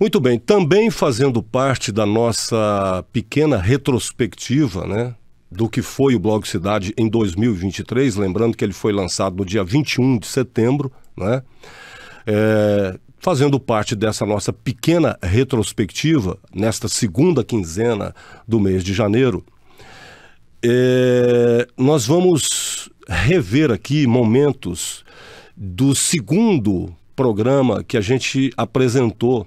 Muito bem, também fazendo parte da nossa pequena retrospectiva, né? Do que foi o Blog Cidade em 2023, lembrando que ele foi lançado no dia 21 de setembro, né? É, fazendo parte dessa nossa pequena retrospectiva, nesta segunda quinzena do mês de janeiro, é, nós vamos rever aqui momentos do segundo programa que a gente apresentou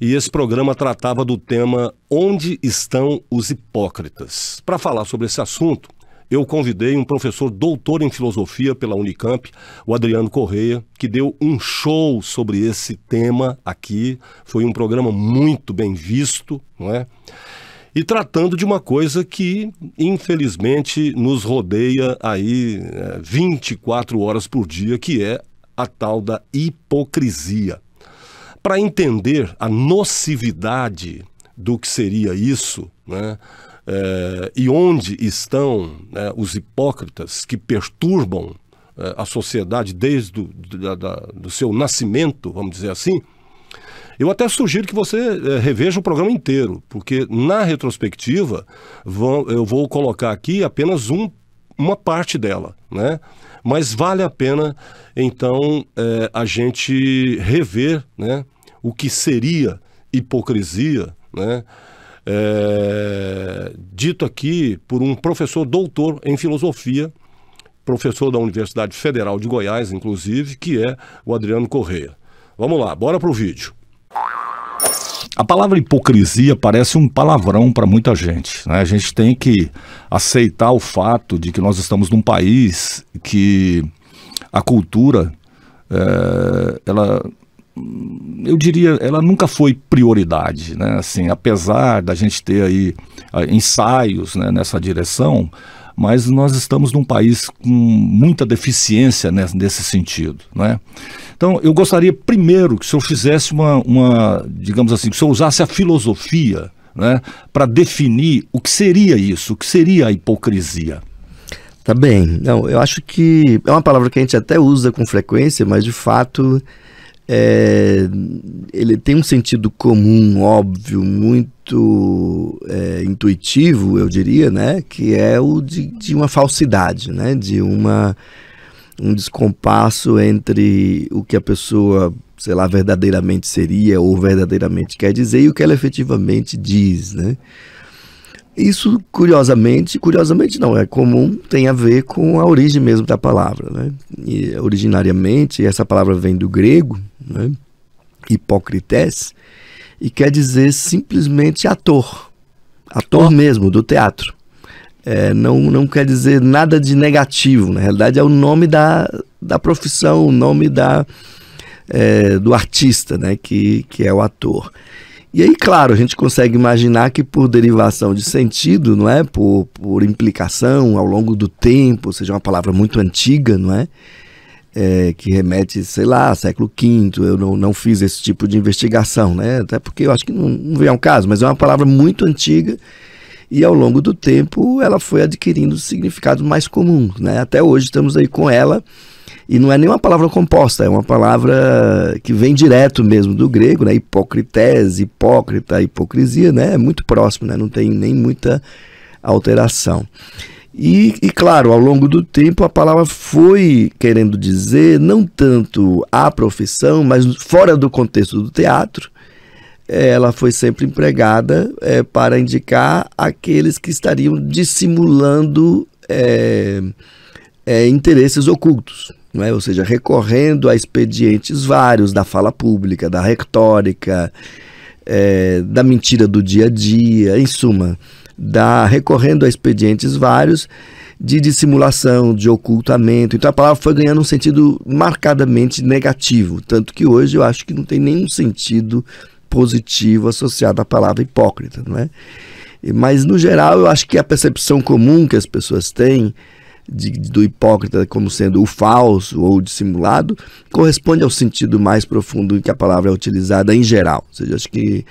e esse programa tratava do tema Onde estão os hipócritas? Para falar sobre esse assunto, eu convidei um professor doutor em filosofia pela Unicamp, o Adriano Correia, que deu um show sobre esse tema aqui. Foi um programa muito bem visto, não é? E tratando de uma coisa que, infelizmente, nos rodeia aí 24 eh, horas por dia, que é a tal da hipocrisia para entender a nocividade do que seria isso, né? É, e onde estão né, os hipócritas que perturbam é, a sociedade desde o da, da, do seu nascimento, vamos dizer assim, eu até sugiro que você é, reveja o programa inteiro, porque na retrospectiva vão, eu vou colocar aqui apenas um, uma parte dela, né? Mas vale a pena, então, a gente rever, né? o que seria hipocrisia, né? É, dito aqui por um professor doutor em filosofia, professor da Universidade Federal de Goiás, inclusive, que é o Adriano Correia. Vamos lá, bora para o vídeo. A palavra hipocrisia parece um palavrão para muita gente. Né? A gente tem que aceitar o fato de que nós estamos num país que a cultura é, ela eu diria, ela nunca foi prioridade, né? Assim, apesar da gente ter aí ah, ensaios né, nessa direção, mas nós estamos num país com muita deficiência nesse sentido, né? Então, eu gostaria primeiro que o senhor fizesse uma, uma digamos assim, que o senhor usasse a filosofia, né, para definir o que seria isso, o que seria a hipocrisia. Tá bem. Não, eu acho que é uma palavra que a gente até usa com frequência, mas de fato é, ele tem um sentido comum, óbvio, muito é, intuitivo, eu diria, né? Que é o de, de uma falsidade, né? De uma um descompasso entre o que a pessoa, sei lá, verdadeiramente seria ou verdadeiramente quer dizer e o que ela efetivamente diz, né? Isso, curiosamente, curiosamente não, é comum, tem a ver com a origem mesmo da palavra. Né? E, originariamente, essa palavra vem do grego, né? hipocrites, e quer dizer simplesmente ator. Ator mesmo, do teatro. É, não, não quer dizer nada de negativo, na realidade é o nome da, da profissão, o nome da, é, do artista, né? que, que é o ator. E aí, claro, a gente consegue imaginar que por derivação de sentido, não é? Por, por implicação ao longo do tempo, ou seja, uma palavra muito antiga, não é? É, que remete, sei lá, século V, eu não, não fiz esse tipo de investigação, né? Até porque eu acho que não, não veio ao caso, mas é uma palavra muito antiga e ao longo do tempo ela foi adquirindo significados mais comuns, né? Até hoje estamos aí com ela e não é nenhuma palavra composta, é uma palavra que vem direto mesmo do grego, né? Hipocritese, hipócrita, hipocrisia, né? É muito próximo, né? Não tem nem muita alteração. E, e, claro, ao longo do tempo a palavra foi querendo dizer não tanto a profissão, mas fora do contexto do teatro, eh, ela foi sempre empregada é, para indicar aqueles que estariam dissimulando é, é, interesses ocultos não é? ou seja, recorrendo a expedientes vários da fala pública, da retórica, é, da mentira do dia a dia, em suma, da, recorrendo a expedientes vários de dissimulação, de ocultamento. Então a palavra foi ganhando um sentido marcadamente negativo, tanto que hoje eu acho que não tem nenhum sentido positivo associado à palavra hipócrita, não é? Mas no geral eu acho que a percepção comum que as pessoas têm de, do hipócrita como sendo o falso ou o dissimulado, corresponde ao sentido mais profundo em que a palavra é utilizada em geral. Ou seja, acho que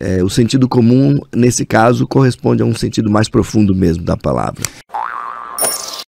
é, o sentido comum, nesse caso, corresponde a um sentido mais profundo mesmo da palavra.